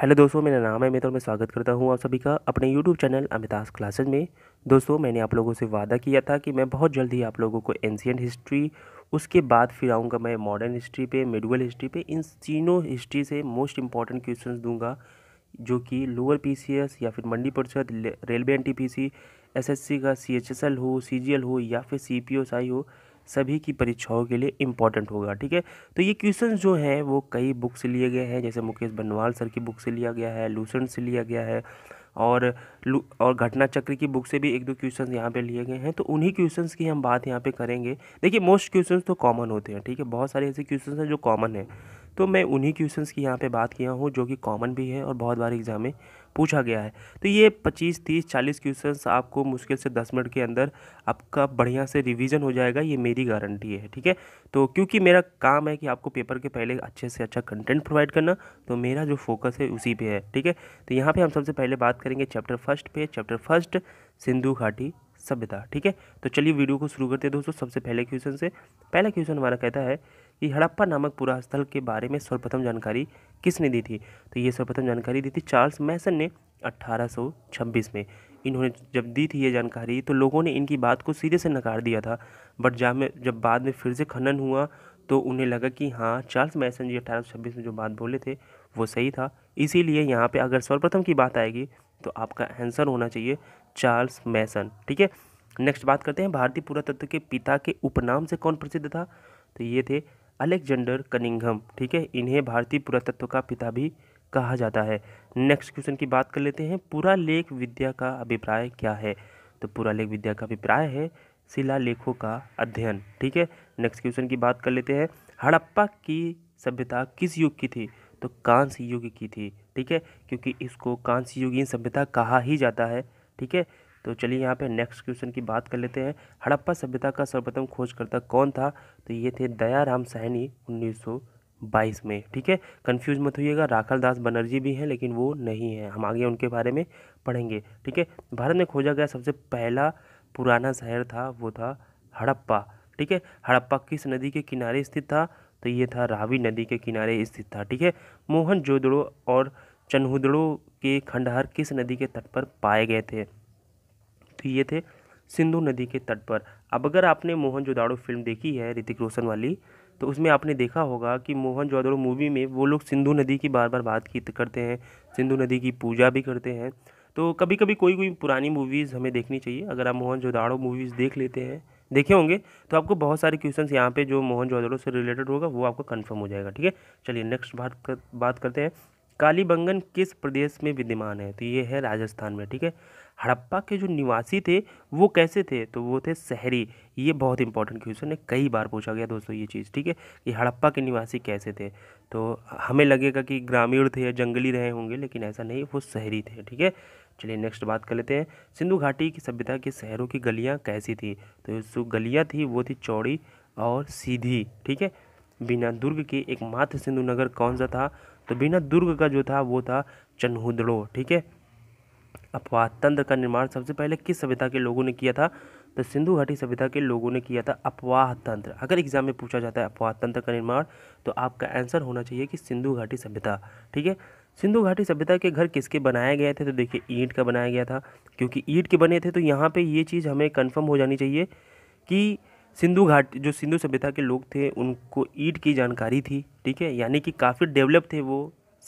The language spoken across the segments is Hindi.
हेलो दोस्तों मेरा नाम है मित्र मैं स्वागत करता हूं आप सभी का अपने यूट्यूब चैनल अमिताभ क्लासेज में दोस्तों मैंने आप लोगों से वादा किया था कि मैं बहुत जल्द ही आप लोगों को एंशियंट हिस्ट्री उसके बाद फिर आऊँगा मैं मॉडर्न हिस्ट्री पे मिडवल हिस्ट्री पे इन तीनों हिस्ट्री से मोस्ट इंपॉर्टेंट क्वेश्चन दूंगा जो कि लोअर पी या फिर मंडी परिषद रेलवे एन टी का सी हो सी हो या फिर सी हो सभी की परीक्षाओं के लिए इंपॉर्टेंट होगा ठीक है तो ये क्वेश्चन जो है वो कई बुक से लिए गए हैं जैसे मुकेश बनवाल सर की बुक से लिया गया है लूसेंट से लिया गया है और और घटना चक्र की बुक से भी एक दो क्वेश्चंस यहाँ पे लिए गए हैं तो उन्हीं क्वेश्चंस की हम बात यहाँ पे करेंगे देखिए मोस्ट क्वेश्चंस तो कॉमन होते हैं ठीक है बहुत सारे ऐसे क्वेश्चंस हैं जो कॉमन हैं तो मैं उन्हीं क्वेश्चंस की यहाँ पे बात किया हूँ जो कि कॉमन भी है और बहुत बार एग्जाम में पूछा गया है तो ये 25 30 40 क्वेश्चन आपको मुश्किल से 10 मिनट के अंदर आपका बढ़िया से रिवीजन हो जाएगा ये मेरी गारंटी है ठीक है तो क्योंकि मेरा काम है कि आपको पेपर के पहले अच्छे से अच्छा कंटेंट प्रोवाइड करना तो मेरा जो फोकस है उसी पर है ठीक है तो यहाँ पर हम सबसे पहले बात करेंगे चैप्टर फर्स्ट पे चैप्टर फर्स्ट सिंधु घाटी सभ्यता ठीक है तो चलिए वीडियो को शुरू करते हैं दोस्तों सबसे पहले क्वेश्चन से पहला क्वेश्चन हमारा कहता है कि हड़प्पा नामक पुरास्थल के बारे में सर्वप्रथम जानकारी किसने दी थी तो ये सर्वप्रथम जानकारी दी थी चार्ल्स मैसन ने 1826 में इन्होंने जब दी थी ये जानकारी तो लोगों ने इनकी बात को सीधे से नकार दिया था बट जहाँ में जब बाद में फिर से खनन हुआ तो उन्हें लगा कि हाँ चार्ल्स मैसन जी 1826 में जो बात बोले थे वो सही था इसीलिए यहाँ पर अगर सर्वप्रथम की बात आएगी तो आपका आंसर होना चाहिए चार्ल्स मैसन ठीक है नेक्स्ट बात करते हैं भारतीय पुरातत्व के पिता के उपनाम से कौन प्रसिद्ध था तो ये थे अलेक्जेंडर कनिंगम ठीक है इन्हें भारतीय पुरातत्व का पिता भी कहा जाता है नेक्स्ट क्वेश्चन की बात कर लेते हैं पूरा लेख विद्या का अभिप्राय क्या है तो पूरा लेख विद्या का अभिप्राय है शिला लेखों का अध्ययन ठीक है नेक्स्ट क्वेश्चन की बात कर लेते हैं हड़प्पा की सभ्यता किस युग की थी तो कांस्य युग की थी ठीक है क्योंकि इसको कांस्य युगीन सभ्यता कहा ही जाता है ठीक है तो चलिए यहाँ पे नेक्स्ट क्वेश्चन की बात कर लेते हैं हड़प्पा सभ्यता का सर्वप्रथम खोजकर्ता कौन था तो ये थे दयाराम सहनी उन्नीस बाईस में ठीक है कंफ्यूज मत होइएगा राखल दास बनर्जी भी हैं लेकिन वो नहीं है हम आगे उनके बारे में पढ़ेंगे ठीक है भारत में खोजा गया सबसे पहला पुराना शहर था वो था हड़प्पा ठीक है हड़प्पा किस नदी के किनारे स्थित था तो ये था रावी नदी के किनारे स्थित था ठीक है मोहन जोदड़ो और चन्हुदड़ो के खंडहर किस नदी के तट पर पाए गए थे तो ये थे सिंधु नदी के तट पर अब अगर आपने मोहन जोदाड़ो फिल्म देखी है ऋतिक रोशन वाली तो उसमें आपने देखा होगा कि मोहन जोदाड़ो मूवी में वो लोग सिंधु नदी की बार बार बात की करते हैं सिंधु नदी की पूजा भी करते हैं तो कभी कभी कोई कोई पुरानी मूवीज़ हमें देखनी चाहिए अगर आप मोहन जोदाड़ो मूवीज़ देख लेते हैं देखे होंगे तो आपको बहुत सारे क्वेश्चंस यहाँ पे जो मोहन जोदड़ो से रिलेटेड होगा वो आपको कंफर्म हो जाएगा ठीक है चलिए नेक्स्ट बात कर, बात करते हैं कालीबंगन किस प्रदेश में विद्यमान है तो ये है राजस्थान में ठीक है हड़प्पा के जो निवासी थे वो कैसे थे तो वो थे शहरी ये बहुत इंपॉर्टेंट क्वेश्चन है कई बार पूछा गया दोस्तों ये चीज़ ठीक है कि हड़प्पा के निवासी कैसे थे तो हमें लगेगा कि ग्रामीण थे या जंगली रहे होंगे लेकिन ऐसा नहीं वो शहरी थे ठीक है चलिए नेक्स्ट बात कर लेते हैं सिंधु घाटी की सभ्यता के शहरों की गलियाँ कैसी थी तो जो गलियाँ थी वो थी चौड़ी और सीधी ठीक है बिना दुर्ग के एकमात्र सिंधु नगर कौन सा था तो बिना दुर्ग का जो था वो था चन्हुदड़ो ठीक है अपवाद तंत्र का निर्माण सबसे पहले किस सभ्यता के लोगों ने किया था तो सिंधु घाटी सभ्यता के लोगों ने किया था अपवाह तंत्र अगर एग्जाम में पूछा जाता है अपवाह तंत्र का निर्माण तो आपका आंसर होना चाहिए कि सिंधु घाटी सभ्यता ठीक है सिंधु घाटी सभ्यता के घर किसके बनाए गए थे तो देखिए ईंट का बनाया गया था क्योंकि ईंट के बने थे तो यहाँ पे ये चीज़ हमें कन्फर्म हो जानी चाहिए कि सिंधु घाट जो सिंधु सभ्यता के लोग थे उनको ईट की जानकारी थी ठीक है यानी कि काफ़ी डेवलप थे वो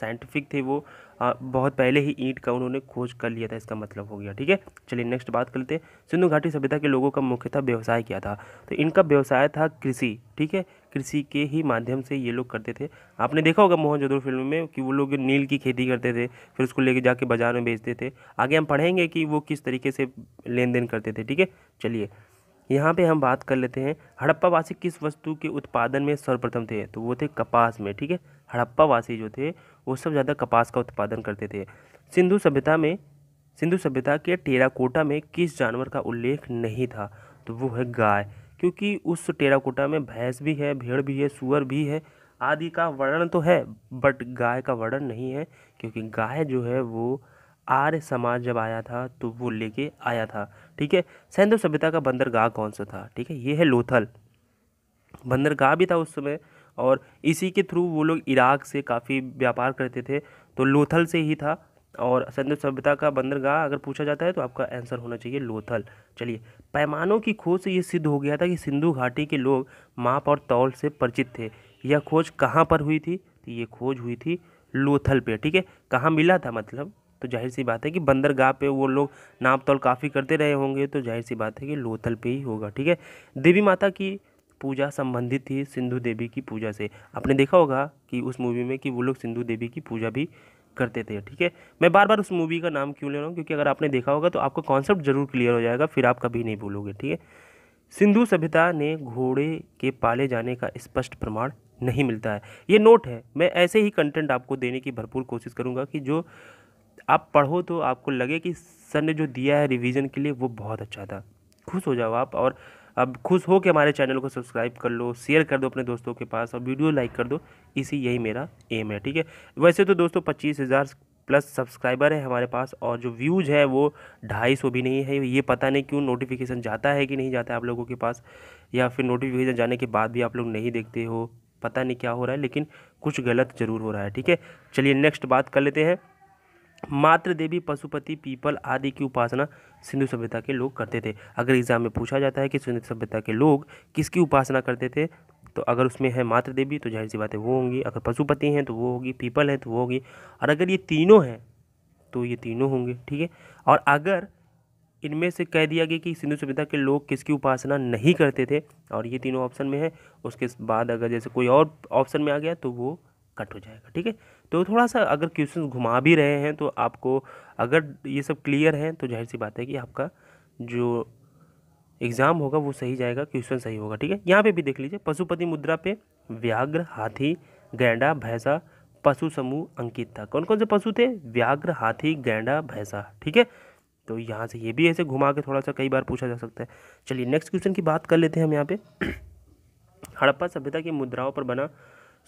साइंटिफिक थे वो आ, बहुत पहले ही ईंट का उन्होंने खोज कर लिया था इसका मतलब हो गया ठीक है चलिए नेक्स्ट बात करते हैं सिंधु घाटी सभ्यता के लोगों का मुख्यतः व्यवसाय क्या था तो इनका व्यवसाय था कृषि ठीक है कृषि के ही माध्यम से ये लोग करते थे आपने देखा होगा मोहन फिल्म में कि वो लोग नील की खेती करते थे फिर उसको लेके जाके बाज़ार में बेचते थे आगे हम पढ़ेंगे कि वो किस तरीके से लेन देन करते थे ठीक है चलिए यहाँ पे हम बात कर लेते हैं हड़प्पावासी किस वस्तु के उत्पादन में सर्वप्रथम थे तो वो थे कपास में ठीक है हड़प्पावासी जो थे वो सब ज़्यादा कपास का उत्पादन करते थे सिंधु सभ्यता में सिंधु सभ्यता के टेराकोटा में किस जानवर का उल्लेख नहीं था तो वो है गाय क्योंकि उस टेराकोटा में भैंस भी है भेड़ भी है सुअर भी है आदि का वर्णन तो है बट गाय का वर्णन नहीं है क्योंकि गाय जो है वो आर्य समाज जब आया था तो वो लेके आया था ठीक है सैंधव सभ्यता का बंदरगाह कौन सा था ठीक है ये है लोथल बंदरगाह भी था उस समय और इसी के थ्रू वो लोग इराक से काफ़ी व्यापार करते थे तो लोथल से ही था और सिंधु सभ्यता का बंदरगाह अगर पूछा जाता है तो आपका आंसर होना चाहिए लोथल चलिए पैमानों की खोज से ये सिद्ध हो गया था कि सिंधु घाटी के लोग माप और तौल से परिचित थे यह खोज कहाँ पर हुई थी तो ये खोज हुई थी लोथल पे ठीक है कहाँ मिला था मतलब तो जाहिर सी बात है कि बंदरगाह पे वो लोग नाप तोल काफ़ी करते रहे होंगे तो जाहिर सी बात है कि लोथल पे ही होगा ठीक है देवी माता की पूजा संबंधित थी सिंधु देवी की पूजा से आपने देखा होगा कि उस मूवी में कि वो लोग सिंधु देवी की पूजा भी करते थे ठीक है मैं बार बार उस मूवी का नाम क्यों ले रहा हूँ क्योंकि अगर आपने देखा होगा तो आपको कॉन्सेप्ट जरूर क्लियर हो जाएगा फिर आप कभी नहीं भूलोगे ठीक है सिंधु सभ्यता ने घोड़े के पाले जाने का स्पष्ट प्रमाण नहीं मिलता है ये नोट है मैं ऐसे ही कंटेंट आपको देने की भरपूर कोशिश करूँगा कि जो आप पढ़ो तो आपको लगे कि सर ने जो दिया है रिवीजन के लिए वो बहुत अच्छा था खुश हो जाओ आप और अब खुश हो के हमारे चैनल को सब्सक्राइब कर लो शेयर कर दो अपने दोस्तों के पास और वीडियो लाइक कर दो इसी यही मेरा एम है ठीक है वैसे तो दोस्तों पच्चीस हज़ार प्लस सब्सक्राइबर है हमारे पास और जो व्यूज़ है वो ढाई सौ भी नहीं है ये पता नहीं क्यों नोटिफिकेशन जाता है कि नहीं जाता है आप लोगों के पास या फिर नोटिफिकेशन जाने के बाद भी आप लोग नहीं देखते हो पता नहीं क्या हो रहा है लेकिन कुछ गलत ज़रूर हो रहा है ठीक है चलिए नेक्स्ट बात कर लेते हैं मात्र देवी पशुपति पीपल आदि की उपासना सिंधु सभ्यता के लोग करते थे अगर एग्जाम में पूछा जाता है कि सिंधु सभ्यता के लोग किसकी उपासना करते थे तो अगर उसमें है मात्र देवी तो जाहिर सी बात है वो होंगी अगर पशुपति हैं तो वो होगी पीपल हैं तो वो होगी और अगर ये तीनों हैं तो ये तीनों होंगे ठीक है और अगर इनमें से कह दिया गया कि सिंधु सभ्यता के लोग किसकी उपासना नहीं करते थे और ये तीनों ऑप्शन में है उसके बाद अगर जैसे कोई और ऑप्शन में आ गया तो वो कट हो जाएगा ठीक है तो थोड़ा सा अगर क्वेश्चन घुमा भी रहे हैं तो आपको अगर ये सब क्लियर हैं तो जाहिर सी बात है कि आपका जो एग्ज़ाम होगा वो सही जाएगा क्वेश्चन सही होगा ठीक है यहाँ पे भी देख लीजिए पशुपति मुद्रा पे व्याघ्र हाथी गैंडा भैंसा पशु समूह अंकित था कौन कौन से पशु थे व्याघ्र हाथी गैंडा भैंसा ठीक है तो यहाँ से ये भी ऐसे घुमा के थोड़ा सा कई बार पूछा जा सकता है चलिए नेक्स्ट क्वेश्चन की बात कर लेते हैं हम यहाँ पे हड़प्पा सभ्यता की मुद्राओं पर बना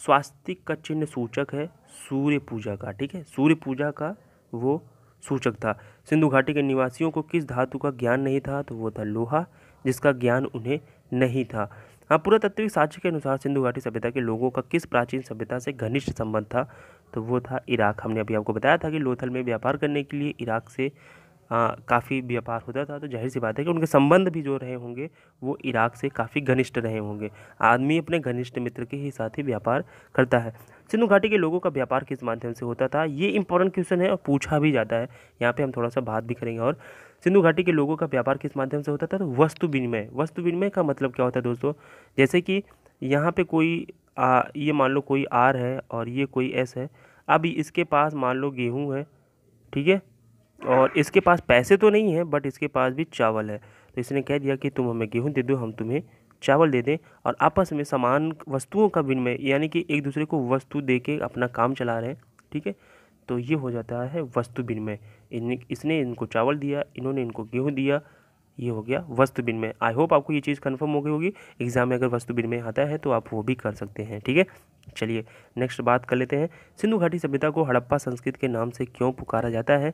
स्वास्तिक का चिन्ह सूचक है सूर्य पूजा का ठीक है सूर्य पूजा का वो सूचक था सिंधु घाटी के निवासियों को किस धातु का ज्ञान नहीं था तो वो था लोहा जिसका ज्ञान उन्हें नहीं था हाँ पुरातत्विक साक्ष्य के अनुसार सिंधु घाटी सभ्यता के लोगों का किस प्राचीन सभ्यता से घनिष्ठ संबंध था तो वो था इराक हमने अभी आपको बताया था कि लोथल में व्यापार करने के लिए इराक से काफ़ी व्यापार होता था तो जाहिर सी बात है कि उनके संबंध भी जो रहे होंगे वो इराक से काफ़ी घनिष्ठ रहे होंगे आदमी अपने घनिष्ठ मित्र के ही साथ ही व्यापार करता है सिंधु घाटी के लोगों का व्यापार किस माध्यम से होता था ये इंपॉर्टेंट क्वेश्चन है और पूछा भी जाता है यहाँ पे हम थोड़ा सा बात भी करेंगे और सिंधु घाटी के लोगों का व्यापार किस माध्यम से होता था तो वस्तु विनिमय वस्तु विनिमय का मतलब क्या होता है दोस्तों जैसे कि यहाँ पर कोई आ, ये मान लो कोई आर है और ये कोई एस है अब इसके पास मान लो गेहूँ है ठीक है और इसके पास पैसे तो नहीं हैं बट इसके पास भी चावल है तो इसने कह दिया कि तुम हमें गेहूँ दे दो हम तुम्हें चावल दे दें और आपस में समान वस्तुओं का विनिमय यानी कि एक दूसरे को वस्तु दे के अपना काम चला रहे हैं ठीक है तो ये हो जाता है वस्तु विनिमय इन इसने इनको चावल दिया इन्होंने इनको गेहूँ दिया ये हो गया वस्तु विनिमय आई होप आपको ये चीज़ कन्फर्म हो गई होगी एग्जाम में अगर वस्तु विनिमय आता है तो आप वो भी कर सकते हैं ठीक है चलिए नेक्स्ट बात कर लेते हैं सिंधु घाटी सभ्यता को हड़प्पा संस्कृत के नाम से क्यों पुकारा जाता है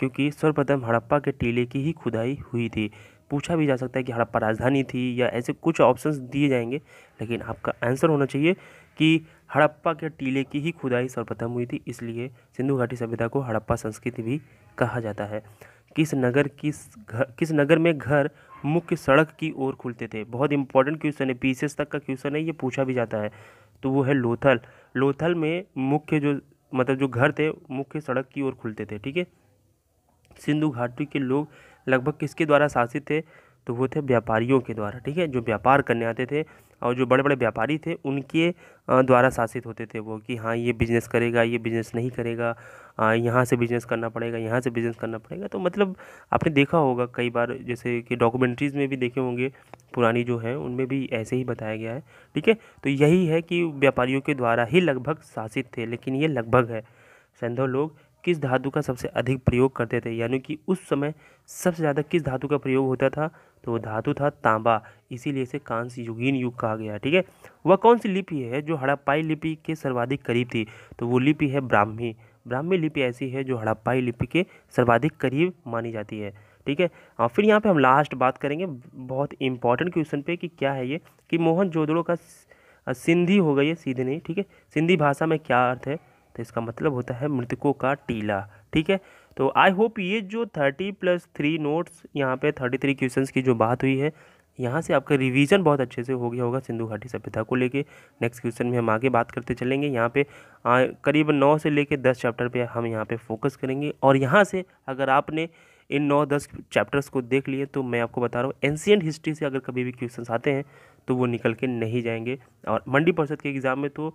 क्योंकि सर्वप्रथम हड़प्पा के टीले की ही खुदाई हुई थी पूछा भी जा सकता है कि हड़प्पा राजधानी थी या ऐसे कुछ ऑप्शंस दिए जाएंगे लेकिन आपका आंसर होना चाहिए कि हड़प्पा के टीले की ही खुदाई सर्वप्रथम हुई थी इसलिए सिंधु घाटी सभ्यता को हड़प्पा संस्कृति भी कहा जाता है किस नगर किस घर किस नगर में घर मुख्य सड़क की ओर खुलते थे बहुत इंपॉर्टेंट क्वेश्चन है पीसेस तक का क्वेश्चन है ये पूछा भी जाता है तो वो है लोथल लोथल में मुख्य जो मतलब जो घर थे मुख्य सड़क की ओर खुलते थे ठीक है सिंधु घाटी के लोग लगभग किसके द्वारा शासित थे तो वो थे व्यापारियों के द्वारा ठीक है जो व्यापार करने आते थे और जो बड़े बड़े व्यापारी थे उनके द्वारा शासित होते थे वो कि हाँ ये बिज़नेस करेगा ये बिज़नेस नहीं करेगा यहाँ से बिज़नेस करना पड़ेगा यहाँ से बिज़नेस करना पड़ेगा तो मतलब आपने देखा होगा कई बार जैसे कि डॉक्यूमेंट्रीज़ में भी देखे होंगे पुरानी जो है उनमें भी ऐसे ही बताया गया है ठीक है तो यही है कि व्यापारियों के द्वारा ही लगभग शासित थे लेकिन ये लगभग है सैंधव लोग किस धातु का सबसे अधिक प्रयोग करते थे यानी कि उस समय सबसे ज़्यादा किस धातु का प्रयोग होता था तो वो धातु था तांबा इसीलिए इसे कांस युगीन युग कहा गया ठीक है वह कौन सी लिपि है जो हड़प्पाई लिपि के सर्वाधिक करीब थी तो वो लिपि है ब्राह्मी ब्राह्मी लिपि ऐसी है जो हड़प्पाई लिपि के सर्वाधिक करीब मानी जाती है ठीक है और फिर यहाँ पर हम लास्ट बात करेंगे बहुत इंपॉर्टेंट क्वेश्चन पर कि क्या है ये कि मोहन जोदड़ो का सिंधी हो गई है सीधे नहीं ठीक है सिंधी भाषा में क्या अर्थ है तो इसका मतलब होता है मृतकों का टीला ठीक है तो आई होप ये जो थर्टी प्लस थ्री नोट्स यहाँ पे थर्टी थ्री क्वेश्चन की जो बात हुई है यहाँ से आपका रिवीजन बहुत अच्छे से हो गया होगा सिंधु घाटी सभ्यता को लेके नेक्स्ट क्वेश्चन में हम आगे बात करते चलेंगे यहाँ पे करीब नौ से लेके दस चैप्टर पे हम यहाँ पे फोकस करेंगे और यहाँ से अगर आपने इन नौ दस चैप्टर्स को देख लिए तो मैं आपको बता रहा हूँ एंशियंट हिस्ट्री से अगर कभी भी क्वेश्चन आते हैं तो वो निकल के नहीं जाएंगे और मंडी परिषद के एग्ज़ाम में तो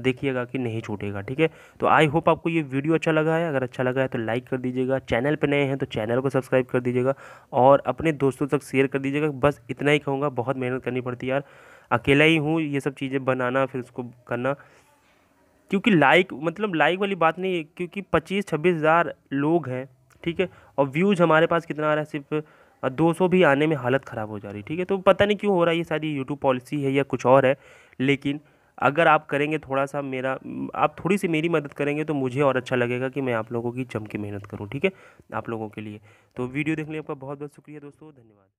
देखिएगा कि नहीं छूटेगा ठीक है तो आई होप आपको ये वीडियो अच्छा लगा है अगर अच्छा लगा है तो लाइक कर दीजिएगा चैनल पर नए हैं तो चैनल को सब्सक्राइब कर दीजिएगा और अपने दोस्तों तक शेयर कर दीजिएगा बस इतना ही कहूँगा बहुत मेहनत करनी पड़ती है यार अकेला ही हूँ ये सब चीज़ें बनाना फिर उसको करना क्योंकि लाइक मतलब लाइक वाली बात नहीं है क्योंकि पच्चीस छब्बीस हज़ार लोग हैं ठीक है और व्यूज़ हमारे पास कितना आ रहा है सिर्फ और 200 भी आने में हालत ख़राब हो जा रही ठीक है तो पता नहीं क्यों हो रहा है ये शायद ये यूट्यूब पॉलिसी है या कुछ और है लेकिन अगर आप करेंगे थोड़ा सा मेरा आप थोड़ी सी मेरी मदद करेंगे तो मुझे और अच्छा लगेगा कि मैं आप लोगों की जम के मेहनत करूँ ठीक है आप लोगों के लिए तो वीडियो देखने आपका बहुत बहुत शुक्रिया दोस्तों धन्यवाद